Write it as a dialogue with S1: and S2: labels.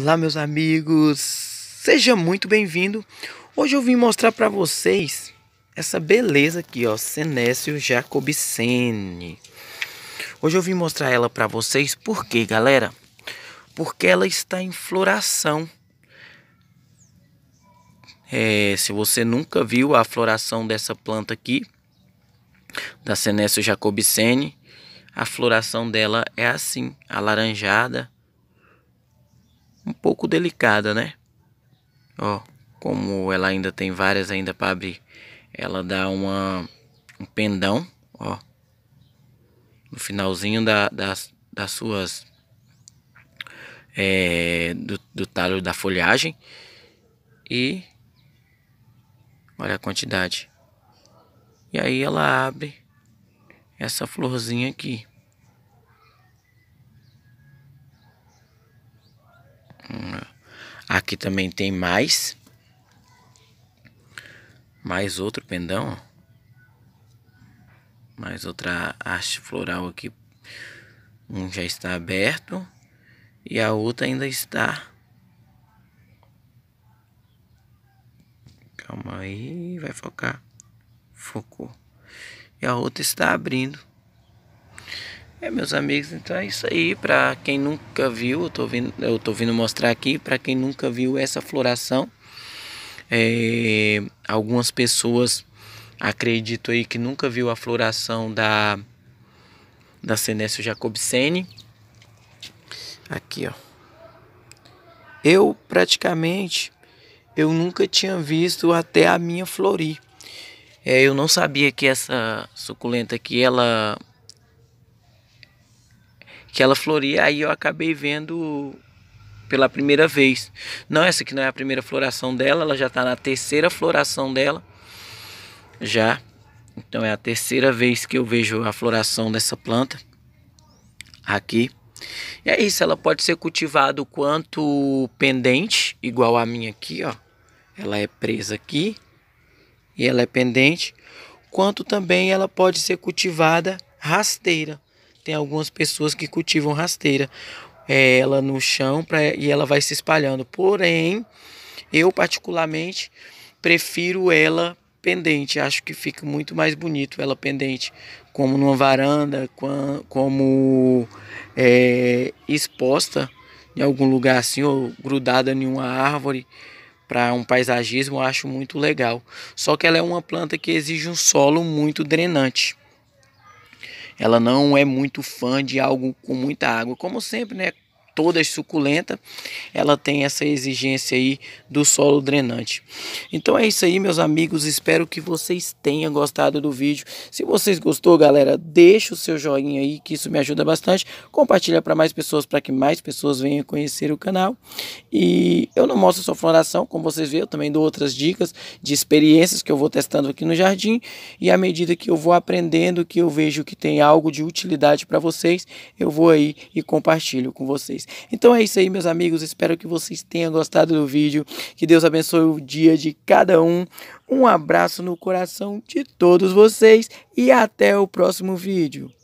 S1: Olá, meus amigos. Seja muito bem-vindo. Hoje eu vim mostrar para vocês essa beleza aqui, ó, Senécio Jacobicene. Hoje eu vim mostrar ela para vocês porque, galera, porque ela está em floração. É, se você nunca viu a floração dessa planta aqui, da Senécio Jacobicene, a floração dela é assim, alaranjada, um pouco delicada, né? Ó, como ela ainda tem várias ainda para abrir, ela dá uma um pendão, ó, no finalzinho da, das, das suas é, do, do talho da folhagem e olha a quantidade. E aí ela abre essa florzinha aqui. Hum. Aqui também tem mais. Mais outro pendão, Mais outra haste floral aqui. Um já está aberto. E a outra ainda está. Calma aí, vai focar. Focou. E a outra está abrindo. É, meus amigos, então é isso aí. Para quem nunca viu, eu tô vindo, eu tô vindo mostrar aqui. Para quem nunca viu essa floração, é, algumas pessoas acredito aí que nunca viu a floração da da Senécio Jacobsene. Aqui, ó. Eu praticamente eu nunca tinha visto até a minha florir. É, eu não sabia que essa suculenta aqui ela que ela floria, aí eu acabei vendo pela primeira vez. Não, essa aqui não é a primeira floração dela, ela já está na terceira floração dela. Já. Então é a terceira vez que eu vejo a floração dessa planta aqui. E é isso, ela pode ser cultivada quanto pendente, igual a minha aqui, ó. Ela é presa aqui e ela é pendente, quanto também ela pode ser cultivada rasteira tem algumas pessoas que cultivam rasteira, é, ela no chão pra, e ela vai se espalhando. Porém, eu particularmente prefiro ela pendente, acho que fica muito mais bonito ela pendente, como numa varanda, como é, exposta em algum lugar assim, ou grudada em uma árvore para um paisagismo, eu acho muito legal. Só que ela é uma planta que exige um solo muito drenante ela não é muito fã de algo com muita água. Como sempre, né? todas suculenta, ela tem essa exigência aí do solo drenante. Então é isso aí, meus amigos, espero que vocês tenham gostado do vídeo. Se vocês gostou, galera, deixa o seu joinha aí, que isso me ajuda bastante. Compartilha para mais pessoas, para que mais pessoas venham conhecer o canal. E eu não mostro só floração, como vocês vêem, eu também dou outras dicas de experiências que eu vou testando aqui no jardim. E à medida que eu vou aprendendo, que eu vejo que tem algo de utilidade para vocês, eu vou aí e compartilho com vocês. Então é isso aí, meus amigos. Espero que vocês tenham gostado do vídeo. Que Deus abençoe o dia de cada um. Um abraço no coração de todos vocês e até o próximo vídeo.